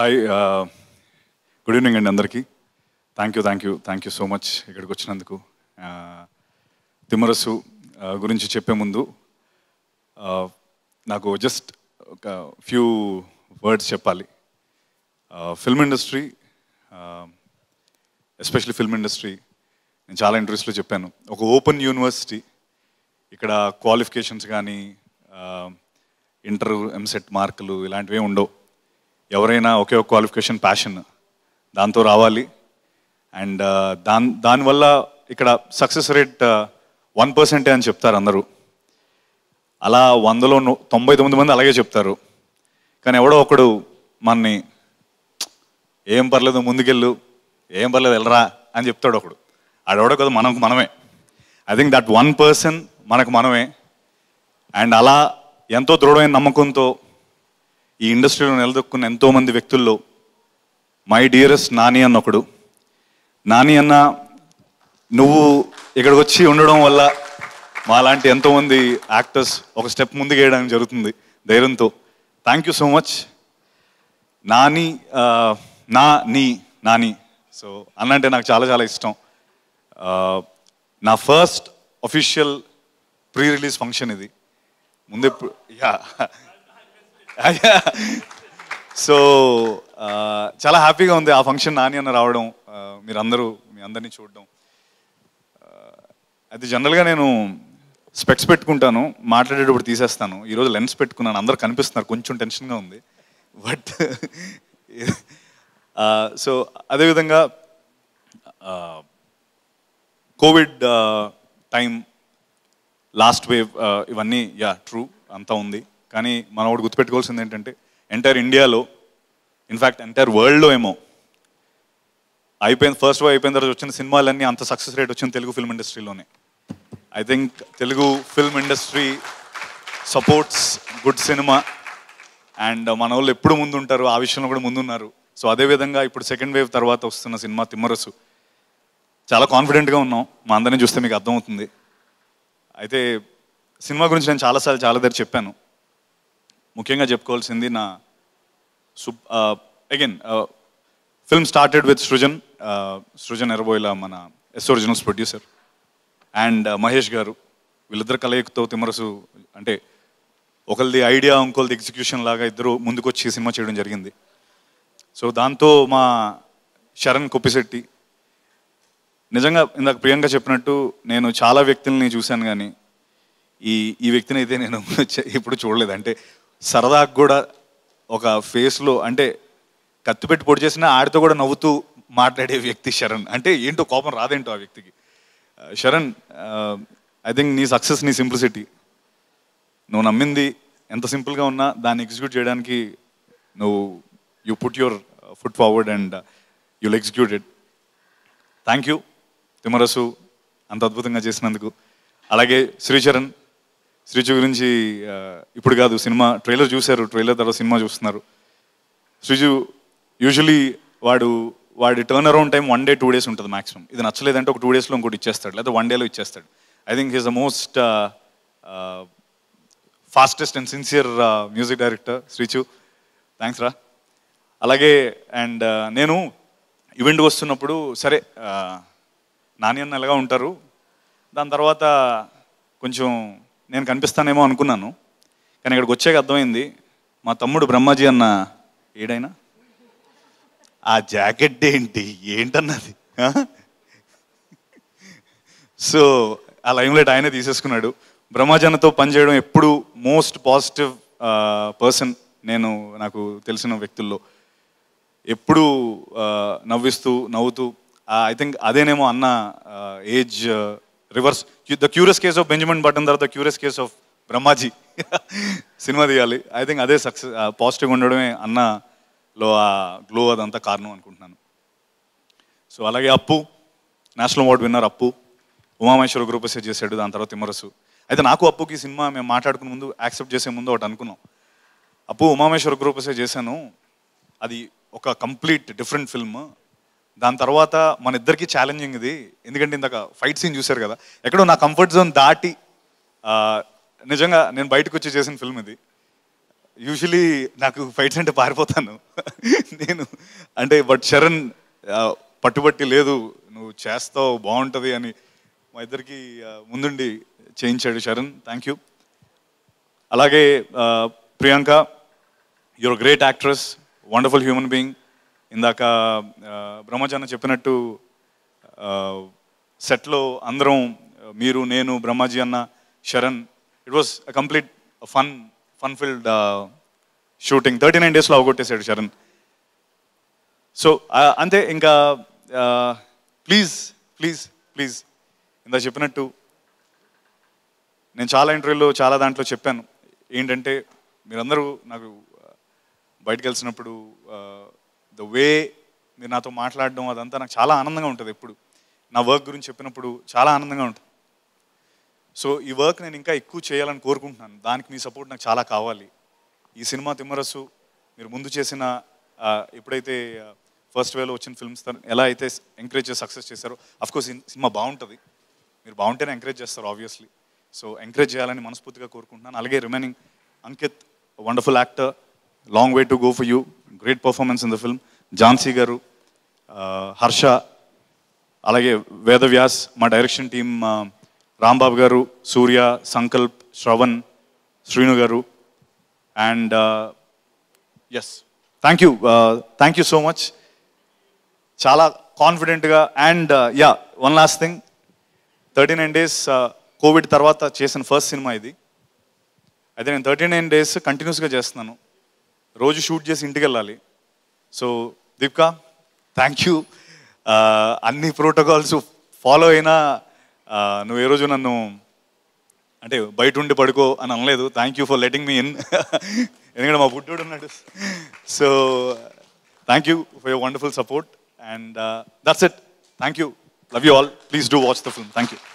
hi good evening అండి అందరికీ thank you thank you thank you so much ఇక్కడికి వచ్చినందుకు uh, తిమ్మరసు uh, గురించి చెప్పే ముందు uh, నాకు జస్ట్ ఒక ఫ్యూ వర్డ్స్ చెప్పాలి film industry especially film industry నేను చాలా ఇంటర్వ్యూస్లో చెప్పాను ఒక ఓపెన్ యూనివర్సిటీ ఇక్కడ క్వాలిఫికేషన్స్ కానీ ఇంటర్ ఎంసెట్ మార్కులు ఇలాంటివే ఉండవు ఎవరైనా ఒకే ఒక క్వాలిఫికేషన్ ప్యాషన్ దాంతో రావాలి అండ్ uh, దాన్ దానివల్ల ఇక్కడ సక్సెస్ రేట్ వన్ పర్సెంటే అని చెప్తారు అందరూ అలా వందలో తొంభై తొమ్మిది మంది అలాగే చెప్తారు కానీ ఎవడో ఒకడు మనని ఏం పర్లేదు ముందుకెళ్ళు ఏం పర్లేదు వెళ్ళరా అని చెప్తాడు ఒకడు ఆడెవడో కదా మనకు మనమే I think that one person మనకు మనమే అండ్ అలా ఎంతో దృఢమైన నమ్మకంతో ఈ ఇండస్ట్రీలో నిలదొక్కున్న ఎంతోమంది వ్యక్తుల్లో మై డియరెస్ట్ నాని అన్న ఒకడు నాని అన్న నువ్వు ఇక్కడికి వచ్చి ఉండడం వల్ల మాలాంటి ఎంతోమంది యాక్టర్స్ ఒక స్టెప్ ముందుకు జరుగుతుంది ధైర్యంతో thank you so much Nani నా నీ నాని సో అన్న అంటే నాకు చాలా చాలా ఇష్టం నా first official pre release function ఇది ముందెప్పుడు యా సో uh, చాలా హ్యాపీగా ఉంది ఆ ఫంక్షన్ నాని అన్న రావడం uh, మీరందరూ మీ అందరినీ చూడడం uh, అది జనరల్గా నేను స్పెక్స్ పెట్టుకుంటాను మాట్లాడేటప్పుడు తీసేస్తాను ఈరోజు లెన్స్ పెట్టుకున్నాను అందరు కనిపిస్తున్నారు కొంచెం టెన్షన్గా ఉంది బట్ సో అదేవిధంగా కోవిడ్ టైం లాస్ట్ వేవ్ ఇవన్నీ యా ట్రూ అంతా ఉంది కానీ మనం ఒకటి గుర్తుపెట్టుకోవాల్సింది ఏంటంటే ఎంటైర్ ఇండియాలో ఇన్ఫ్యాక్ట్ ఎంటైర్ వరల్డ్లో ఏమో అయిపోయిన ఫస్ట్ వై అయిపోయిన తర్వాత వచ్చిన సినిమాలన్నీ అంత సక్సెస్ రేట్ వచ్చింది తెలుగు ఫిల్మ్ ఇండస్ట్రీలోనే I think Telugu film industry supports good cinema and మన వాళ్ళు ఎప్పుడు ముందుంటారు ఆ విషయంలో కూడా ముందున్నారు సో అదేవిధంగా ఇప్పుడు సెకండ్ వేవ్ తర్వాత వస్తున్న సినిమా తిమ్మరసు చాలా కాన్ఫిడెంట్గా ఉన్నాం మా అందరిని చూస్తే మీకు అర్థమవుతుంది అయితే సినిమా గురించి నేను చాలాసార్లు చాలా దగ్గర చెప్పాను ముఖ్యంగా చెప్పుకోవాల్సింది నా సు again film started with Srujan Srujan Erraboyila మన S originals producer and Mahesh garu వీళ్ళిద్దరు కలయికతో తిమరసు అంటే ఒకరిది ఐడియా ఇంకోది ఎగ్జిక్యూషన్ లాగా ఇద్దరు ముందుకొచ్చి సినిమా చేయడం జరిగింది సో దాంతో మా శరణ్ కొప్పిశెట్టి నిజంగా ఇందాక ప్రియాంక చెప్పినట్టు నేను చాలా వ్యక్తుల్ని చూశాను కానీ ఈ ఈ వ్యక్తిని అయితే నేను ఇప్పుడు చూడలేదు అంటే సరదాకు కూడా ఒక ఫేస్లో అంటే కత్తి పెట్టి పొడి చేసినా ఆడితో కూడా నవ్వుతూ మాట్లాడే వ్యక్తి శరణ్ అంటే ఏంటో కోపం రాదేంటో ఆ వ్యక్తికి శరణ్ ఐ థింక్ నీ సక్సెస్ నీ సింప్లిసిటీ నువ్వు నమ్మింది ఎంత సింపుల్గా ఉన్నా దాన్ని ఎగ్జిక్యూట్ చేయడానికి నువ్వు you put your foot forward and you'll execute it thank you Thimmarusu అంత అద్భుతంగా చేసినందుకు అలాగే శ్రీచరణ్ శ్రీజు గురించి ఇప్పుడు కాదు సినిమా ట్రైలర్ చూశారు ట్రైలర్ తర్వాత సినిమా చూస్తున్నారు శ్రీజు యూజువలీ వాడు వాడి turn around time one day two days ఉంటుంది మాక్సిమం ఇది నచ్చలేదంటే ఒక టూ డేస్లో ఇంకోటి ఇచ్చేస్తాడు లేదా వన్ డేలో ఇచ్చేస్తాడు I think he's the most fastest and sincere music director Srichu thanks రా అలాగే అండ్ నేను ఈవెంట్ వస్తున్నప్పుడు సరే నాని అన్న ఎలాగా ఉంటారు దాని తర్వాత కొంచెం నేను కనిపిస్తానేమో అనుకున్నాను కానీ ఇక్కడికి వచ్చాక అర్థమైంది మా తమ్ముడు బ్రహ్మాజీ అన్న ఏడైనా ఆ జాకెట్ ఏంటి ఏంటన్నది సో ఆ లైమ్లైట్ ఆయనే తీసేసుకున్నాడు పని పనిచేయడం ఎప్పుడు మోస్ట్ పాజిటివ్ పర్సన్ నేను నాకు తెలిసిన వ్యక్తుల్లో ఎప్పుడు నవ్విస్తూ నవ్వుతూ ఐ థింక్ అదేనేమో అన్న age reverse the curious case of Benjamin Button తర్వాత curious case of Brahmaji cinema తీయాలి ఐ థింక్ అదే సక్సెస్ పాజిటివ్ ఉండడమే అన్నలో ఆ గ్లో అదంతా కారణం అనుకుంటున్నాను సో అలాగే అప్పు నేషనల్ అవార్డు విన్నర్ అప్పు ఉమామేశ్వర గ్రూప్ చేశాడు దాని తర్వాత తిమ్మరసు అయితే నాకు అప్పుకి సినిమా మేము మాట్లాడుకునే ముందు యాక్సెప్ట్ చేసే ముందు ఒకటి అనుకున్నాం అప్పు ఉమామేశ్వర గ్రూప్ చేశాను అది ఒక కంప్లీట్ డిఫరెంట్ ఫిల్మ్ దాని తర్వాత మన ఇద్దరికి ఛాలెంజింగ్ ఇది ఎందుకంటే ఇందాక ఫైట్ సీన్ చూశారు కదా ఎక్కడో నా కంఫర్ట్ జోన్ దాటి నిజంగా నేను బయటకు వచ్చి చేసిన ఫిల్మ్ ఇది యూజువలీ నాకు ఫైట్స్ అంటే పారిపోతాను నేను అంటే బట్ శరణ్ పట్టుబట్టి లేదు నువ్వు చేస్తావు బాగుంటుంది అని మా ఇద్దరికి ముందుండి చేయించాడు శరణ్ థ్యాంక్ యూ అలాగే Priyanka your great actress wonderful human being ఇందాక బ్రహ్మచారణ చెప్పినట్టు సెట్లో అందరం మీరు నేను బ్రహ్మాజీ అన్న Sharan it was complete fun fun filled shooting thirty nine డేస్లో అవగొట్టేశాడు శరణ్ సో అంతే ఇంకా ప్లీజ్ ప్లీజ్ ప్లీజ్ ఇందా చెప్పినట్టు నేను చాలా ఇంటర్వ్యూలో చాలా దాంట్లో చెప్పాను ఏంటంటే మీరందరూ నాకు బయటకు వెళ్ళినప్పుడు ద వే మీరు నాతో మాట్లాడడం అదంతా నాకు చాలా ఆనందంగా ఉంటుంది ఎప్పుడు నా వర్క్ గురించి చెప్పినప్పుడు చాలా ఆనందంగా ఉంటుంది సో ఈ వర్క్ నేను ఇంకా ఎక్కువ చేయాలని కోరుకుంటున్నాను దానికి మీ సపోర్ట్ నాకు చాలా కావాలి ఈ సినిమా తిమ్మరసు మీరు ముందు చేసిన ఎప్పుడైతే ఫస్ట్ వేలో వచ్చిన ఫిల్మ్స్ ఎలా అయితే ఎంకరేజ్ చేసి సక్సెస్ చేశారో కోర్స్ సినిమా బాగుంటుంది మీరు బాగుంటేనే ఎంకరేజ్ చేస్తారు ఆబ్వియస్లీ సో ఎంకరేజ్ చేయాలని మనస్ఫూర్తిగా కోరుకుంటున్నాను అలాగే remaining Ankit wonderful actor long way to go for you great performance in the film Jhansi garu Harsha అలాగే వేదవ్యాస్ మా డైరెక్షన్ టీమ్ రాంబాబు గారు సూర్య Sankalp Shravan Srinu garu and yes thank you thank you so much చాలా కాన్ఫిడెంట్గా and yeah one last thing thirty nine days Covid తర్వాత చేసిన first cinema ఇది అయితే నేను థర్టీ నైన్ డేస్ కంటిన్యూస్గా చేస్తున్నాను రోజు షూట్ చేసి ఇంటికి వెళ్ళాలి సో దీప్కా థ్యాంక్ యూ అన్ని ప్రోటోకాల్స్ ఫాలో అయినా నువ్వు ఏ రోజు నన్ను అంటే బయట ఉండి పడుకో అని అనలేదు thank you for letting me in ఎందుకంటే మా బుడ్డోడు ఉన్నాడు so thank you for your wonderful support and that's it thank you love you all please do watch the film thank you